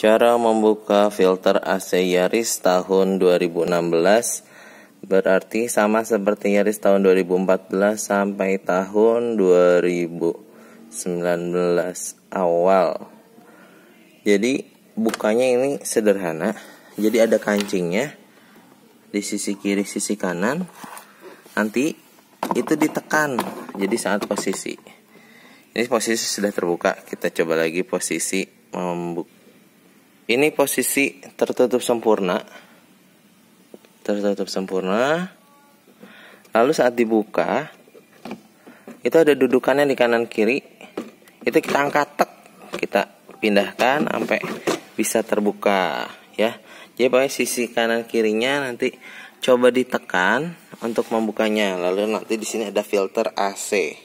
Cara membuka filter AC Yaris tahun 2016 berarti sama seperti Yaris tahun 2014 sampai tahun 2019 awal. Jadi bukanya ini sederhana. Jadi ada kancingnya di sisi kiri sisi kanan. Nanti itu ditekan. Jadi saat posisi. Ini posisi sudah terbuka. Kita coba lagi posisi membuka ini posisi tertutup sempurna tertutup sempurna lalu saat dibuka itu ada dudukannya di kanan kiri itu kita angkat tek kita pindahkan sampai bisa terbuka ya jadi pakai sisi kanan kirinya nanti coba ditekan untuk membukanya lalu nanti di sini ada filter AC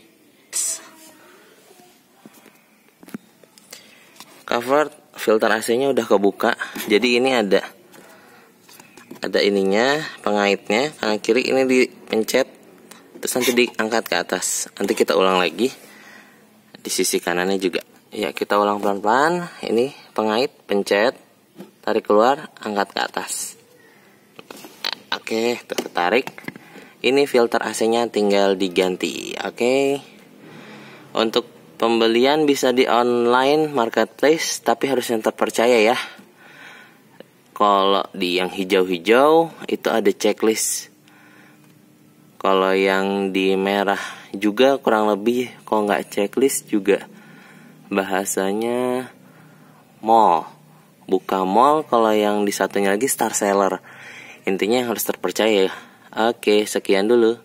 cover filter AC-nya udah kebuka. Jadi ini ada ada ininya, pengaitnya kanan kiri ini dipencet terus nanti diangkat ke atas. Nanti kita ulang lagi di sisi kanannya juga. Ya, kita ulang pelan-pelan. Ini pengait pencet, tarik keluar, angkat ke atas. Oke, tuh tarik Ini filter AC-nya tinggal diganti. Oke. Untuk Pembelian bisa di online marketplace tapi harus yang terpercaya ya. Kalau di yang hijau-hijau itu ada checklist. Kalau yang di merah juga kurang lebih kalau nggak checklist juga bahasanya mall. Buka mall kalau yang di satunya lagi star seller. Intinya yang harus terpercaya. Ya. Oke, sekian dulu.